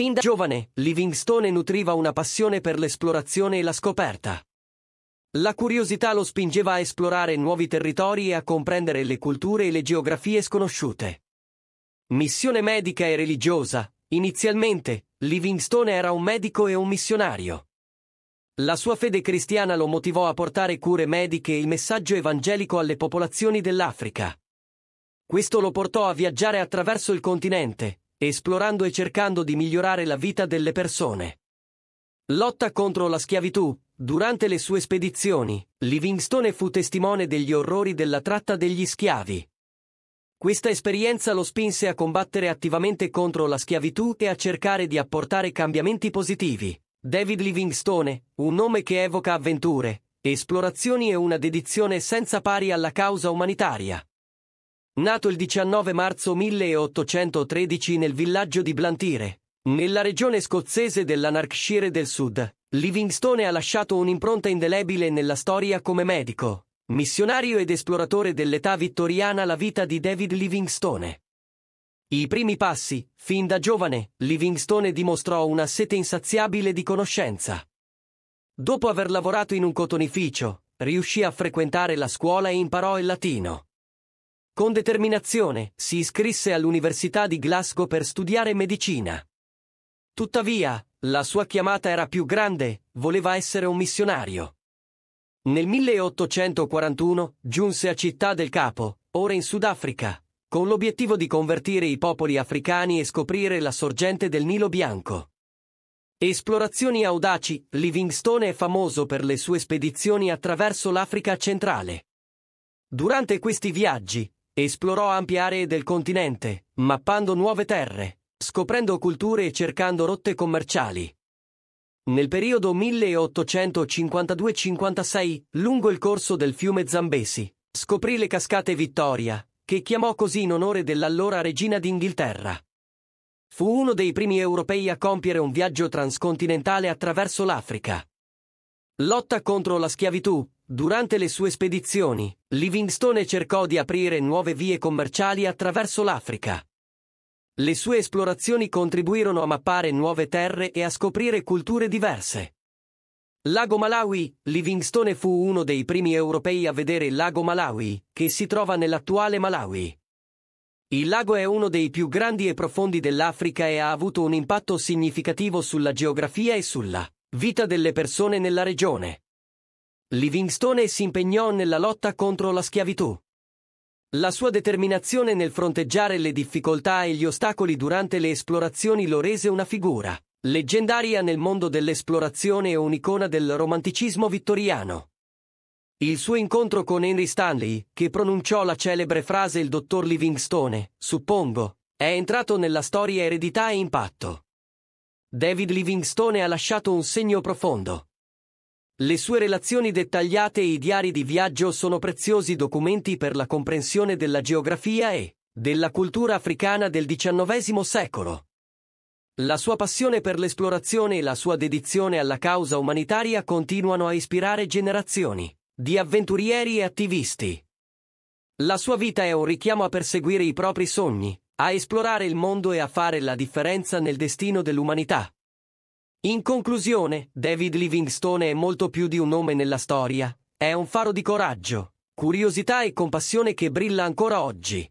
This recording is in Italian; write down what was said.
Fin da giovane, Livingstone nutriva una passione per l'esplorazione e la scoperta. La curiosità lo spingeva a esplorare nuovi territori e a comprendere le culture e le geografie sconosciute. Missione medica e religiosa, inizialmente, Livingstone era un medico e un missionario. La sua fede cristiana lo motivò a portare cure mediche e il messaggio evangelico alle popolazioni dell'Africa. Questo lo portò a viaggiare attraverso il continente, esplorando e cercando di migliorare la vita delle persone. Lotta contro la schiavitù. Durante le sue spedizioni, Livingstone fu testimone degli orrori della tratta degli schiavi. Questa esperienza lo spinse a combattere attivamente contro la schiavitù e a cercare di apportare cambiamenti positivi. David Livingstone, un nome che evoca avventure, esplorazioni e una dedizione senza pari alla causa umanitaria nato il 19 marzo 1813 nel villaggio di Blantyre, nella regione scozzese dell'Anarkshire del Sud. Livingstone ha lasciato un'impronta indelebile nella storia come medico, missionario ed esploratore dell'età vittoriana la vita di David Livingstone. I primi passi, fin da giovane, Livingstone dimostrò una sete insaziabile di conoscenza. Dopo aver lavorato in un cotonificio, riuscì a frequentare la scuola e imparò il latino. Con determinazione, si iscrisse all'Università di Glasgow per studiare medicina. Tuttavia, la sua chiamata era più grande, voleva essere un missionario. Nel 1841 giunse a Città del Capo, ora in Sudafrica, con l'obiettivo di convertire i popoli africani e scoprire la sorgente del Nilo Bianco. Esplorazioni audaci, Livingstone è famoso per le sue spedizioni attraverso l'Africa centrale. Durante questi viaggi, Esplorò ampie aree del continente, mappando nuove terre, scoprendo culture e cercando rotte commerciali. Nel periodo 1852-56, lungo il corso del fiume Zambesi, scoprì le cascate Vittoria, che chiamò così in onore dell'allora regina d'Inghilterra. Fu uno dei primi europei a compiere un viaggio transcontinentale attraverso l'Africa. Lotta contro la schiavitù, Durante le sue spedizioni, Livingstone cercò di aprire nuove vie commerciali attraverso l'Africa. Le sue esplorazioni contribuirono a mappare nuove terre e a scoprire culture diverse. Lago Malawi, Livingstone fu uno dei primi europei a vedere il lago Malawi, che si trova nell'attuale Malawi. Il lago è uno dei più grandi e profondi dell'Africa e ha avuto un impatto significativo sulla geografia e sulla vita delle persone nella regione. Livingstone si impegnò nella lotta contro la schiavitù. La sua determinazione nel fronteggiare le difficoltà e gli ostacoli durante le esplorazioni lo rese una figura, leggendaria nel mondo dell'esplorazione e un'icona del romanticismo vittoriano. Il suo incontro con Henry Stanley, che pronunciò la celebre frase il dottor Livingstone, suppongo, è entrato nella storia eredità e impatto. David Livingstone ha lasciato un segno profondo le sue relazioni dettagliate e i diari di viaggio sono preziosi documenti per la comprensione della geografia e della cultura africana del XIX secolo. La sua passione per l'esplorazione e la sua dedizione alla causa umanitaria continuano a ispirare generazioni di avventurieri e attivisti. La sua vita è un richiamo a perseguire i propri sogni, a esplorare il mondo e a fare la differenza nel destino dell'umanità. In conclusione, David Livingstone è molto più di un nome nella storia. È un faro di coraggio, curiosità e compassione che brilla ancora oggi.